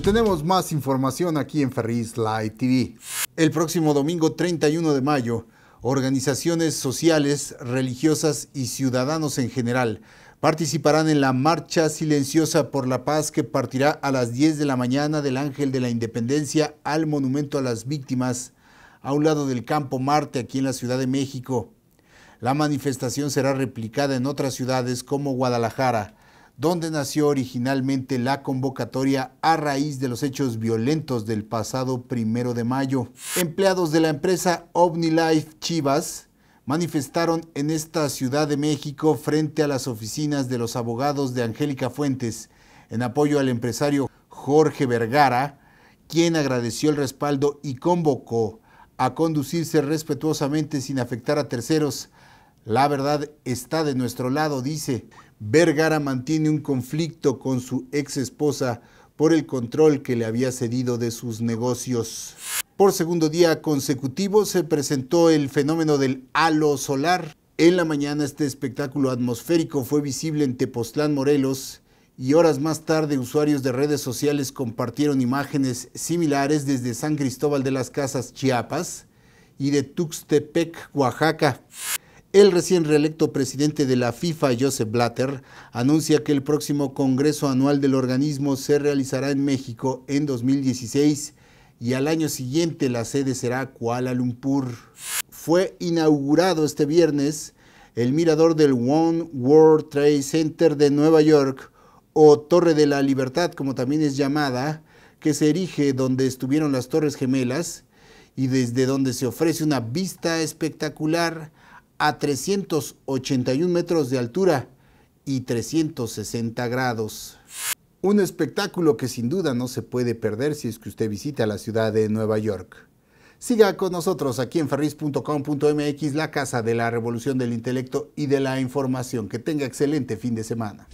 tenemos más información aquí en Ferris Live TV. El próximo domingo 31 de mayo, organizaciones sociales, religiosas y ciudadanos en general participarán en la Marcha Silenciosa por la Paz que partirá a las 10 de la mañana del Ángel de la Independencia al Monumento a las Víctimas, a un lado del Campo Marte, aquí en la Ciudad de México. La manifestación será replicada en otras ciudades como Guadalajara, donde nació originalmente la convocatoria a raíz de los hechos violentos del pasado primero de mayo. Empleados de la empresa OmniLife Chivas manifestaron en esta Ciudad de México frente a las oficinas de los abogados de Angélica Fuentes en apoyo al empresario Jorge Vergara, quien agradeció el respaldo y convocó a conducirse respetuosamente sin afectar a terceros. La verdad está de nuestro lado, dice. Vergara mantiene un conflicto con su ex esposa por el control que le había cedido de sus negocios. Por segundo día consecutivo se presentó el fenómeno del halo solar. En la mañana este espectáculo atmosférico fue visible en Tepoztlán, Morelos, y horas más tarde usuarios de redes sociales compartieron imágenes similares desde San Cristóbal de las Casas, Chiapas, y de Tuxtepec, Oaxaca. El recién reelecto presidente de la FIFA, Joseph Blatter, anuncia que el próximo Congreso Anual del organismo se realizará en México en 2016 y al año siguiente la sede será Kuala Lumpur. Fue inaugurado este viernes el mirador del One World Trade Center de Nueva York, o Torre de la Libertad, como también es llamada, que se erige donde estuvieron las Torres Gemelas y desde donde se ofrece una vista espectacular a 381 metros de altura y 360 grados. Un espectáculo que sin duda no se puede perder si es que usted visita la ciudad de Nueva York. Siga con nosotros aquí en ferris.com.mx, la casa de la revolución del intelecto y de la información. Que tenga excelente fin de semana.